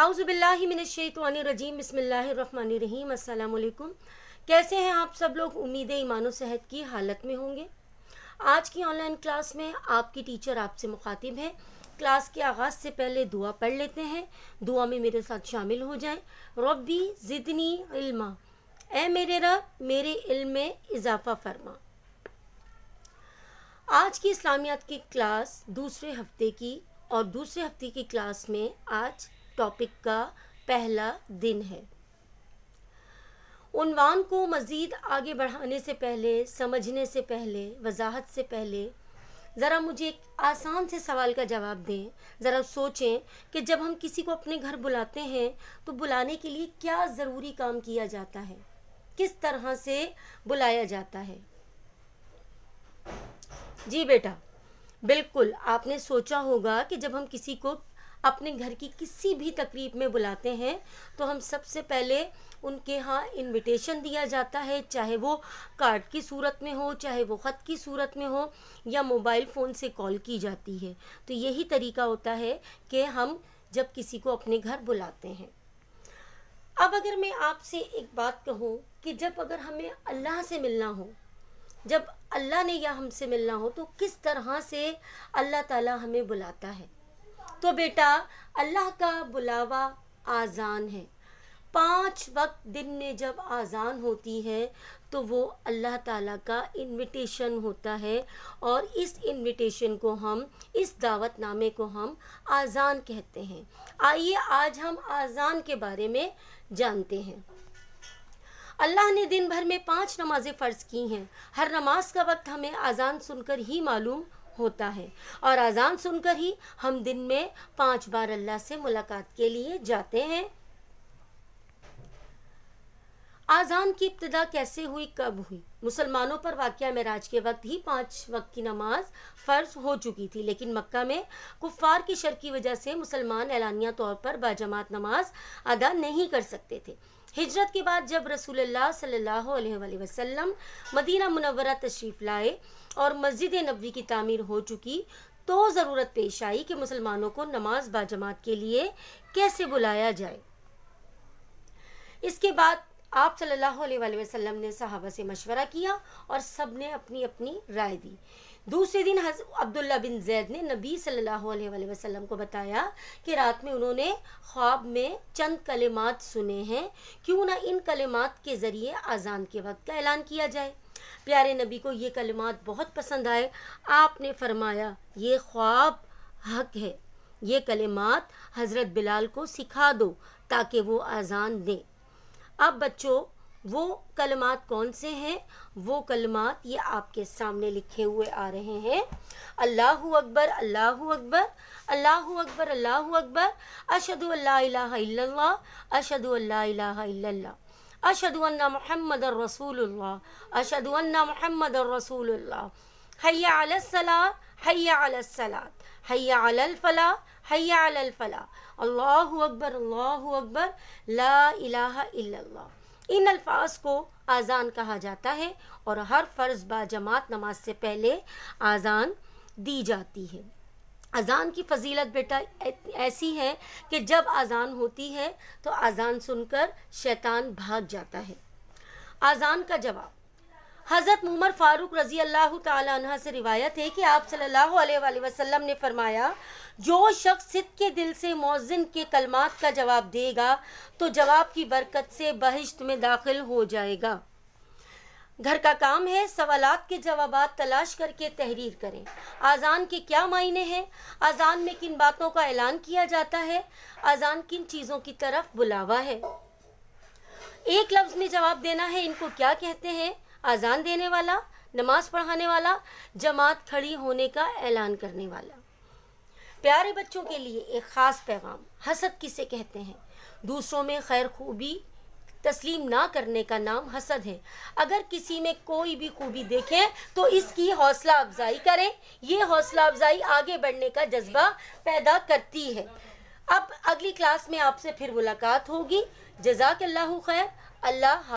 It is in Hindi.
आउज़बिल्लिमिनशैतवानरजीम बसमीम अल्लाम कैसे हैं आप सब लोग उम्मीद ईमान सेहत की हालत में होंगे आज की ऑनलाइन क्लास में आपकी टीचर आपसे मुखातिब है क्लास के आगाज़ से पहले दुआ पढ़ लेते हैं दुआ में मेरे साथ शामिल हो जाएं रब्बी ज़िदनी इल्मा ए मेरे रब मेरे इल्म में इजाफा फरमा आज की इस्लामियात की क्लास दूसरे हफ्ते की और दूसरे हफ्ते की क्लास में आज टॉपिक का पहला दिन है उनवान को मज़ीद आगे बढ़ाने से पहले समझने से पहले वजाहत से पहले ज़रा मुझे एक आसान से सवाल का जवाब दें ज़रा सोचें कि जब हम किसी को अपने घर बुलाते हैं तो बुलाने के लिए क्या ज़रूरी काम किया जाता है किस तरह से बुलाया जाता है जी बेटा बिल्कुल आपने सोचा होगा कि जब हम किसी को अपने घर की किसी भी तकरीब में बुलाते हैं तो हम सबसे पहले उनके यहाँ इनविटेशन दिया जाता है चाहे वो कार्ड की सूरत में हो चाहे वो ख़त की सूरत में हो या मोबाइल फ़ोन से कॉल की जाती है तो यही तरीका होता है कि हम जब किसी को अपने घर बुलाते हैं अब अगर मैं आपसे एक बात कहूँ कि जब अगर हमें अल्लाह से मिलना हो जब अल्लाह ने या हमसे मिलना हो तो किस तरह से अल्लाह ताला हमें बुलाता है तो बेटा अल्लाह का बुलावा आज़ान है पांच वक्त दिन में जब आज़ान होती है तो वो अल्लाह ताला का इनविटेशन होता है और इस इनविटेशन को हम इस दावतनामे को हम आज़ान कहते हैं आइए आज हम आज़ान के बारे में जानते हैं अल्लाह ने दिन भर में पांच नमाज़ें फ़र्ज़ की हैं हर नमाज का वक्त हमें आज़ान सुनकर ही मालूम होता है और अजान सुनकर ही हम दिन में पांच बार अल्लाह से मुलाकात के लिए जाते हैं आज़ान की इब्तदा कैसे हुई कब हुई मुसलमानों पर वाक़ महराज के वक्त ही पांच वक्त की नमाज फ़र्ज हो चुकी थी लेकिन मक्का में कुफ़ार की शर की वजह से मुसलमान ऐलानिया तौर पर बाजमात नमाज अदा नहीं कर सकते थे हिजरत के बाद जब रसूल सल्लल्लाहु अलैहि वसल्लम मदीना मुनवरा तशरीफ़ लाए और मस्जिद नबी की तामीर हो चुकी तो ज़रूरत पेश आई कि मुसलमानों को नमाज बाजमात के लिए कैसे बुलाया जाए इसके बाद आप सल्लल्लाहु अलैहि वसल्लम ने सहाबा से मशवरा किया और सब ने अपनी अपनी राय दी दूसरे दिन अब्दुल्ला बिन जैद ने नबी सल्लल्लाहु अलैहि वसल्लम को बताया कि रात में उन्होंने ख्वाब में चंद कलेमात सुने हैं क्यों ना इन कलेमात के ज़रिए अजान के वक्त का ऐलान किया जाए प्यारे नबी को ये कलमात बहुत पसंद आए आपने फरमाया ये ख्वाब हक है ये कलमात हज़रत बिलाल को सिखा दो ताकि वो आज़ान दें अब बच्चों वो कलमात कौन से हैं वो कलमात ये आपके सामने लिखे हुए आ रहे हैं अल्लाह अकबर अल्लाह अकबर अल्लाह अकबर अल्लाह अकबर अशद अल्लाह अशद अल्लाह अशद महमद रसूलुल्लाह अशद महमद रसूलुल्लाह हैया अलसला हैया अलसलात हैया अलफला हैया अलफला अल्लाह अकबर अल्लाह अकबर ला इलाहा इल्लल्लाह इन अल्फाज को आज़ान कहा जाता है और हर फ़र्ज़ बाजमात नमाज से पहले आज़ान दी जाती है अज़ान की फजीलत बेटा ऐसी है कि जब अज़ान होती है तो अज़ान सुनकर शैतान भाग जाता है अज़ान का जवाब हज़रत उमर फ़ारूक रज़ी अल्लाह तह से रिवायत है कि आप सल्लल्लाहु अलैहि वसल्लम ने फरमाया जो शख्स सिद के दिल से मौजिन के कलमात का जवाब देगा तो जवाब की बरकत से बहिश्त में दाखिल हो जाएगा घर का काम है सवाल के जवाब तलाश करके तहरीर करें अजान के क्या मायने हैं अजान में किन बातों का ऐलान किया जाता है अजान किन चीज़ों की तरफ बुलावा है एक लफ्ज़ में जवाब देना है इनको क्या कहते हैं अजान देने वाला नमाज पढ़ाने वाला जमात खड़ी होने का ऐलान करने वाला प्यारे बच्चों के लिए एक ख़ास पैगाम हसद किसे कहते हैं दूसरों में खैर खूबी तस्लीम ना करने का नाम हसद है अगर किसी में कोई भी खूबी देखे तो इसकी हौसला अफजाई करें ये हौसला अफजाई आगे बढ़ने का जज्बा पैदा करती है अब अगली क्लास में आपसे फिर मुलाकात होगी अल्लाह खैर अल्लाह